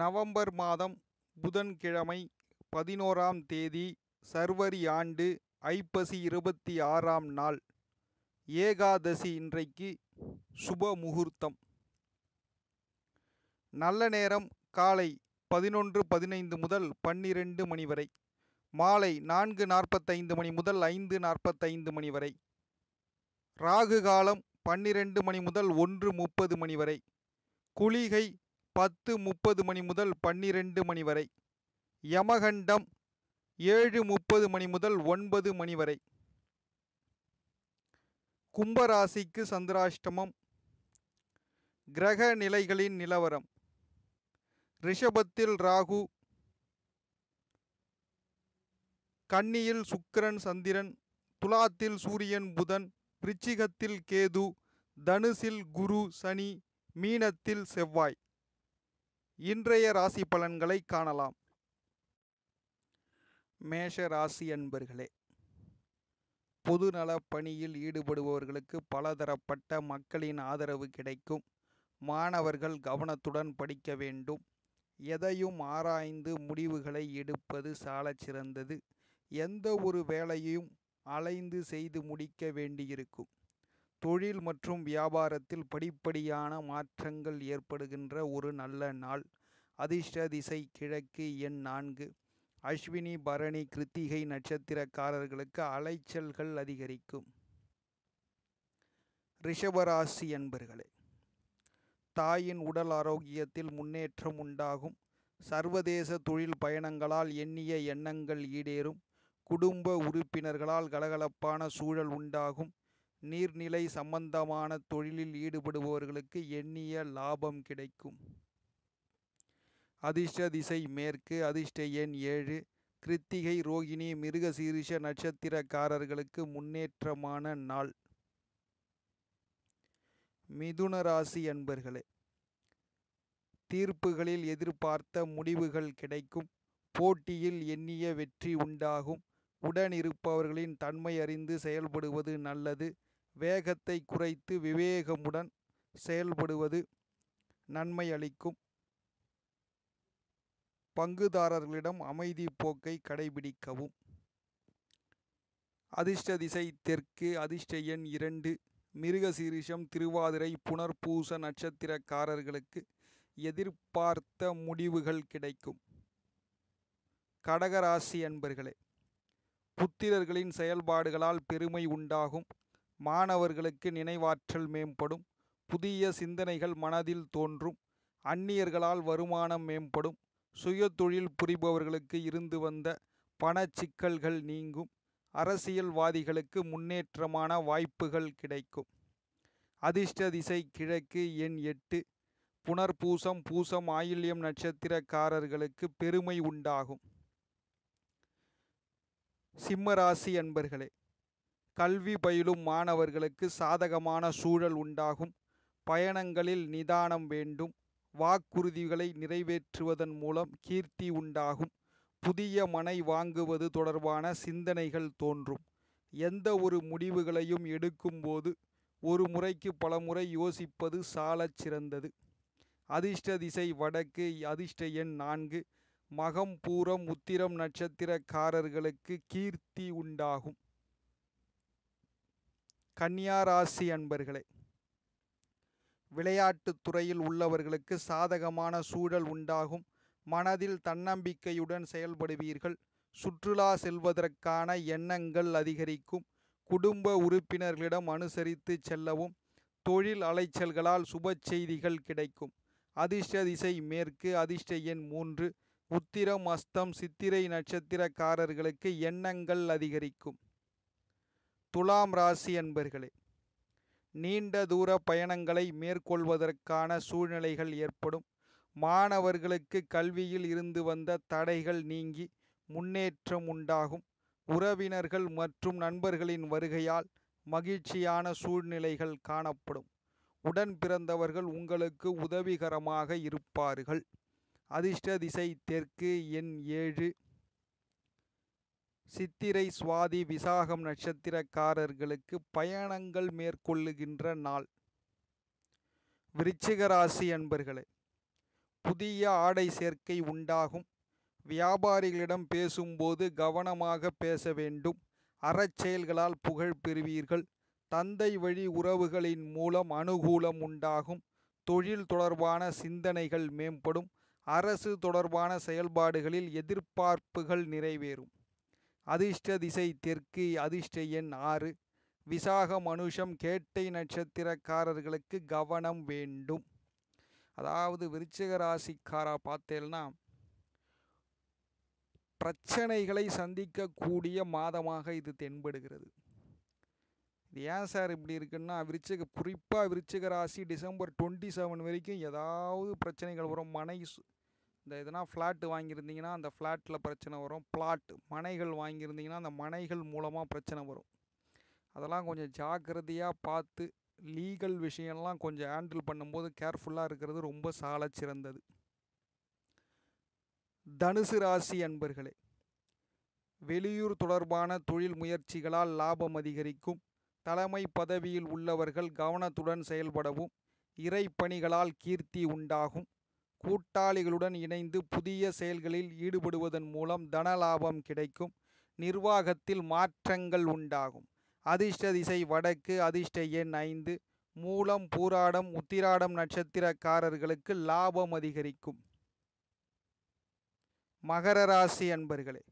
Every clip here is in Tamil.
நவம்பர் மாதம் புதன்கிழமை பதினோராம் தேதி சர்வரி ஆண்டு ஐப்பசி இருபத்தி ஆறாம் நாள் ஏகாதசி இன்றைக்கு சுப முகூர்த்தம் நல்ல நேரம் காலை பதினொன்று பதினைந்து முதல் பன்னிரெண்டு மணி வரை மாலை நான்கு நாற்பத்தைந்து மணி முதல் ஐந்து நாற்பத்தைந்து மணி வரை ராகு காலம் பன்னிரெண்டு மணி முதல் ஒன்று முப்பது மணி வரை குளிகை பத்து முப்பது மணி முதல் பன்னிரெண்டு மணி வரை யமகண்டம் ஏழு முப்பது மணி முதல் ஒன்பது மணி வரை கும்பராசிக்கு சந்திராஷ்டமம் கிரக நிலைகளின் நிலவரம் ரிஷபத்தில் ராகு கன்னியில் சுக்கிரன் சந்திரன் துலாத்தில் சூரியன் புதன் விருச்சிகத்தில் கேது தனுசில் குரு சனி மீனத்தில் செவ்வாய் இன்றைய ராசி பலன்களை காணலாம் மேஷ ராசி அன்பர்களே பொதுநல பணியில் ஈடுபடுபவர்களுக்கு பலதரப்பட்ட மக்களின் ஆதரவு கிடைக்கும் மாணவர்கள் கவனத்துடன் படிக்க வேண்டும் எதையும் ஆராய்ந்து முடிவுகளை எடுப்பது சாலச் சிறந்தது எந்த ஒரு வேலையும் அலைந்து செய்து முடிக்க வேண்டியிருக்கும் தொழில் மற்றும் வியாபாரத்தில் படிப்படியான மாற்றங்கள் ஏற்படுகின்ற ஒரு நல்ல நாள் அதிர்ஷ்ட திசை கிழக்கு எண் நான்கு அஸ்வினி பரணி கிருத்திகை நட்சத்திரக்காரர்களுக்கு அலைச்சல்கள் அதிகரிக்கும் ரிஷபராசி என்பர்களே தாயின் உடல் ஆரோக்கியத்தில் முன்னேற்றம் உண்டாகும் சர்வதேச தொழில் பயணங்களால் எண்ணிய எண்ணங்கள் ஈடேறும் குடும்ப உறுப்பினர்களால் கலகலப்பான சூழல் உண்டாகும் நீர்நிலை சம்பந்தமான தொழிலில் ஈடுபடுபவர்களுக்கு எண்ணிய லாபம் கிடைக்கும் அதிர்ஷ்ட திசை மேற்கு அதிர்ஷ்ட எண் ஏழு கிருத்திகை ரோகிணி மிருகசீரிஷ நட்சத்திரக்காரர்களுக்கு முன்னேற்றமான நாள் மிதுன ராசி அன்பர்களே தீர்ப்புகளில் எதிர்பார்த்த முடிவுகள் கிடைக்கும் போட்டியில் எண்ணிய வெற்றி உண்டாகும் உடன் இருப்பவர்களின் தன்மை அறிந்து செயல்படுவது நல்லது வேகத்தை குறைத்து விவேகமுடன் செயல்படுவது நன்மை அளிக்கும் பங்குதாரர்களிடம் அமைதி போக்கை கடைபிடிக்கவும் அதிர்ஷ்ட திசை தெற்கு அதிர்ஷ்ட எண் இரண்டு மிருகசீரிஷம் திருவாதிரை புனர்பூச நட்சத்திரக்காரர்களுக்கு எதிர்பார்த்த முடிவுகள் கிடைக்கும் கடகராசி அன்பர்களே புத்திரர்களின் செயல்பாடுகளால் பெருமை உண்டாகும் மாணவர்களுக்கு நினைவாற்றல் மேம்படும் புதிய சிந்தனைகள் மனதில் தோன்றும் அந்நியர்களால் வருமானம் மேம்படும் சுயதொழில் புரிபவர்களுக்கு இருந்து வந்த பணச்சிக்கல்கள் நீங்கும் அரசியல்வாதிகளுக்கு முன்னேற்றமான வாய்ப்புகள் கிடைக்கும் அதிர்ஷ்ட திசை கிழக்கு எண் எட்டு புனர்பூசம் பூசம் ஆயில்யம் நட்சத்திரக்காரர்களுக்கு பெருமை உண்டாகும் சிம்மராசி அன்பர்களே கல்வி பயிலும் மாணவர்களுக்கு சாதகமான சூழல் உண்டாகும் பயணங்களில் நிதானம் வேண்டும் வாக்குறுதிகளை நிறைவேற்றுவதன் மூலம் கீர்த்தி உண்டாகும் புதிய மனை வாங்குவது தொடர்பான சிந்தனைகள் தோன்றும் எந்த ஒரு முடிவுகளையும் எடுக்கும்போது ஒரு முறைக்கு பலமுறை யோசிப்பது சாலச் சிறந்தது அதிர்ஷ்ட திசை வடக்கு அதிர்ஷ்ட எண் நான்கு மகம் பூரம் உத்திரம் நட்சத்திரக்காரர்களுக்கு கீர்த்தி உண்டாகும் கன்னியாராசி அன்பர்களே விளையாட்டு துறையில் உள்ளவர்களுக்கு சாதகமான சூழல் உண்டாகும் மனதில் தன்னம்பிக்கையுடன் செயல்படுவீர்கள் சுற்றுலா செல்வதற்கான எண்ணங்கள் அதிகரிக்கும் குடும்ப உறுப்பினர்களிடம் அனுசரித்து செல்லவும் தொழில் அலைச்சல்களால் சுப செய்திகள் கிடைக்கும் அதிர்ஷ்ட திசை மேற்கு அதிர்ஷ்ட எண் மூன்று உத்திரம் அஸ்தம் சித்திரை நட்சத்திரக்காரர்களுக்கு எண்ணங்கள் அதிகரிக்கும் துலாம் ராசி என்பர்களே நீண்ட தூர பயணங்களை மேற்கொள்வதற்கான சூழ்நிலைகள் ஏற்படும் மாணவர்களுக்கு கல்வியில் இருந்து வந்த தடைகள் நீங்கி முன்னேற்றம் உண்டாகும் உறவினர்கள் மற்றும் நண்பர்களின் வருகையால் மகிழ்ச்சியான சூழ்நிலைகள் காணப்படும் உடன் பிறந்தவர்கள் உங்களுக்கு உதவிகரமாக இருப்பார்கள் அதிர்ஷ்ட திசை தெற்கு எண் ஏழு சித்திரை சுவாதி விசாகம் நட்சத்திரக்காரர்களுக்கு பயணங்கள் மேற்கொள்ளுகின்ற நாள் விருச்சிக ராசி அன்பர்களே புதிய ஆடை சேர்க்கை உண்டாகும் வியாபாரிகளிடம் பேசும்போது கவனமாக பேச வேண்டும் அறச்செயல்களால் புகழ் பெறுவீர்கள் தந்தை வழி உறவுகளின் மூலம் அனுகூலம் உண்டாகும் தொழில் தொடர்பான சிந்தனைகள் மேம்படும் அரசு தொடர்பான செயல்பாடுகளில் எதிர்பார்ப்புகள் நிறைவேறும் அதிர்ஷ்ட திசை தெற்கு அதிர்ஷ்ட எண் ஆறு விசாக மனுஷம் கேட்டை நட்சத்திரக்காரர்களுக்கு கவனம் வேண்டும் அதாவது விருச்சிக ராசிக்காரா பார்த்தேன்னா பிரச்சனைகளை சந்திக்கக்கூடிய மாதமாக இது தென்படுகிறது இது ஏன் சார் இப்படி இருக்குன்னா விருச்சிக குறிப்பாக விருச்சிக ராசி டிசம்பர் டுவெண்ட்டி செவன் வரைக்கும் ஏதாவது பிரச்சனைகள் வரும் மனை இந்த இதுனா ஃப்ளாட்டு வாங்கியிருந்தீங்கன்னா அந்த ஃப்ளாட்டில் பிரச்சனை வரும் பிளாட் மனைகள் வாங்கியிருந்தீங்கன்னா அந்த மனைகள் மூலமாக பிரச்சனை வரும் அதெல்லாம் கொஞ்சம் ஜாக்கிரதையாக பார்த்து லீகல் விஷயம்லாம் கொஞ்சம் ஹேண்டில் பண்ணும்போது கேர்ஃபுல்லாக இருக்கிறது ரொம்ப சால சிறந்தது தனுசு ராசி அன்பர்களே வெளியூர் தொடர்பான தொழில் முயற்சிகளால் லாபம் அதிகரிக்கும் தலைமை பதவியில் உள்ளவர்கள் கவனத்துடன் செயல்படவும் இறை பணிகளால் கீர்த்தி உண்டாகும் கூட்டாளிகளுடன் இணைந்து புதிய செயல்களில் ஈடுபடுவதன் மூலம் தனலாபம் கிடைக்கும் நிர்வாகத்தில் மாற்றங்கள் உண்டாகும் அதிர்ஷ்ட திசை வடக்கு அதிர்ஷ்ட எண் ஐந்து மூலம் பூராடம் உத்திராடம் நட்சத்திரக்காரர்களுக்கு லாபம் அதிகரிக்கும் மகர ராசி அன்பர்களே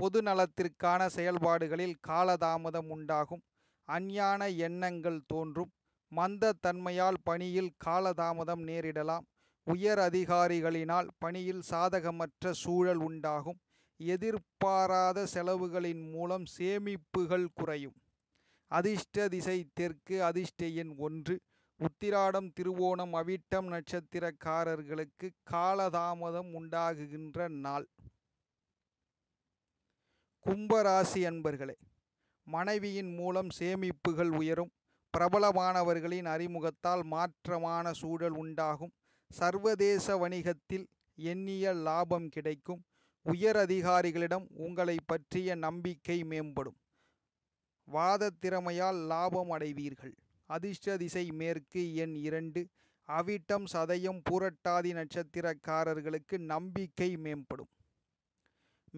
பொது நலத்திற்கான செயல்பாடுகளில் காலதாமதம் உண்டாகும் அஞ்ஞான எண்ணங்கள் தோன்றும் மந்த தன்மையால் பணியில் காலதாமதம் நேரிடலாம் உயர் அதிகாரிகளினால் பணியில் சாதகமற்ற சூழல் உண்டாகும் எதிர்பாராத செலவுகளின் மூலம் சேமிப்புகள் குறையும் அதிர்ஷ்ட திசை தெற்கு அதிர்ஷ்ட எண் ஒன்று உத்திராடம் திருவோணம் அவிட்டம் நட்சத்திரக்காரர்களுக்கு காலதாமதம் உண்டாகுகின்ற நாள் கும்பராசி அன்பர்களே மனைவியின் மூலம் சேமிப்புகள் உயரும் பிரபலமானவர்களின் அறிமுகத்தால் மாற்றமான சூழல் உண்டாகும் சர்வதேச வணிகத்தில் எண்ணிய லாபம் கிடைக்கும் உயர் அதிகாரிகளிடம் உங்களை பற்றிய நம்பிக்கை மேம்படும் வாத திறமையால் லாபம் அடைவீர்கள் அதிர்ஷ்ட திசை மேற்கு எண் இரண்டு அவிட்டம் சதயம் பூரட்டாதி நட்சத்திரக்காரர்களுக்கு நம்பிக்கை மேம்படும்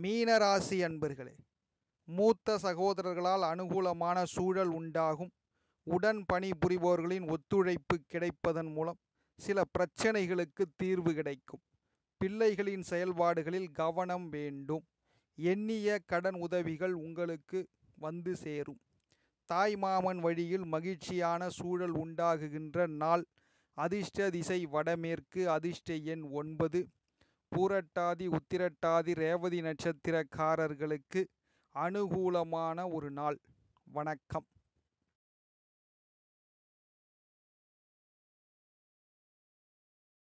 மீனராசி அன்பர்களே மூத்த சகோதரர்களால் அனுகூலமான சூழல் உண்டாகும் உடன் பணிபுரிபவர்களின் ஒத்துழைப்பு கிடைப்பதன் மூலம் சில பிரச்சனைகளுக்கு தீர்வு கிடைக்கும் பிள்ளைகளின் செயல்பாடுகளில் கவனம் வேண்டும் எண்ணிய கடன் உதவிகள் உங்களுக்கு வந்து சேரும் தாய் மாமன் வழியில் மகிழ்ச்சியான சூழல் உண்டாகுகின்ற நாள் அதிர்ஷ்ட திசை வடமேற்கு அதிர்ஷ்ட எண் ஒன்பது பூரட்டாதி உத்திரட்டாதி ரேவதி நட்சத்திரக்காரர்களுக்கு அனுகூலமான ஒரு நாள் வணக்கம்